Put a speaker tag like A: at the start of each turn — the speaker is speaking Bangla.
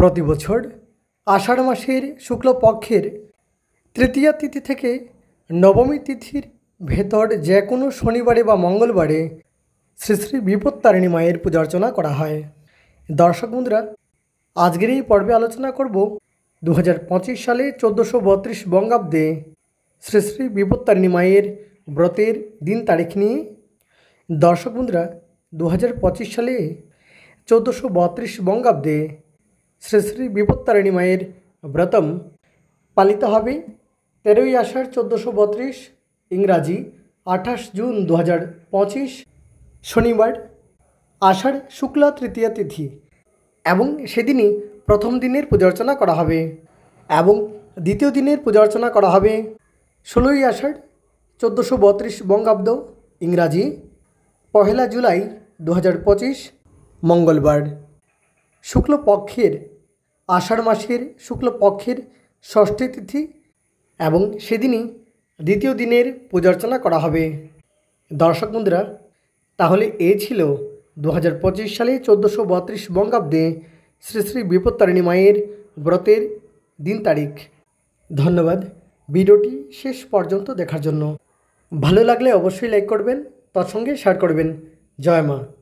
A: প্রতি বছর আষাঢ় মাসের শুক্লপক্ষের তৃতীয়া তিথি থেকে নবমী তিথির ভেতর যে কোনো শনিবারে বা মঙ্গলবারে শ্রী শ্রী বিপত্তারিণী মায়ের পূজা অর্চনা করা হয় দর্শক বন্ধুরা আজকের এই পর্বে আলোচনা করব দু সালে চোদ্দোশো বত্রিশ বঙ্গাব্দে শ্রী শ্রী বিপত্তারিণী মায়ের ব্রতের দিন তারিখ নিয়ে দর্শক বন্ধুরা দু সালে চোদ্দোশো বত্রিশ বঙ্গাব্দে শ্রী শ্রী বিপত্তারিণী মায়ের ব্রতম পালিত হবে তেরোই আষাঢ় চোদ্দোশো বত্রিশ ইংরাজি আঠাশ জুন দু হাজার পঁচিশ শনিবার আষাঢ় শুক্লা তৃতীয়া তিথি এবং সেদিনই প্রথম দিনের পূজা অর্চনা করা হবে এবং দ্বিতীয় দিনের পূজা অর্চনা করা হবে ষোলোই আষাঢ় চোদ্দোশো বত্রিশ বঙ্গাব্দ ইংরাজি পহেলা জুলাই দু মঙ্গলবার শুক্লপক্ষের আষাঢ় মাসের শুক্লপক্ষের ষষ্ঠী তিথি এবং সেদিনই দ্বিতীয় দিনের পূজার্চনা করা হবে দর্শক বন্ধুরা তাহলে এ ছিল দু হাজার সালে চোদ্দোশো বত্রিশ বঙ্গাব্দে শ্রী শ্রী বিপত্তারিণী মায়ের ব্রতের দিন তারিখ ধন্যবাদ ভিডিওটি শেষ পর্যন্ত দেখার জন্য ভালো লাগলে অবশ্যই লাইক করবেন তৎসঙ্গে শেয়ার করবেন জয় মা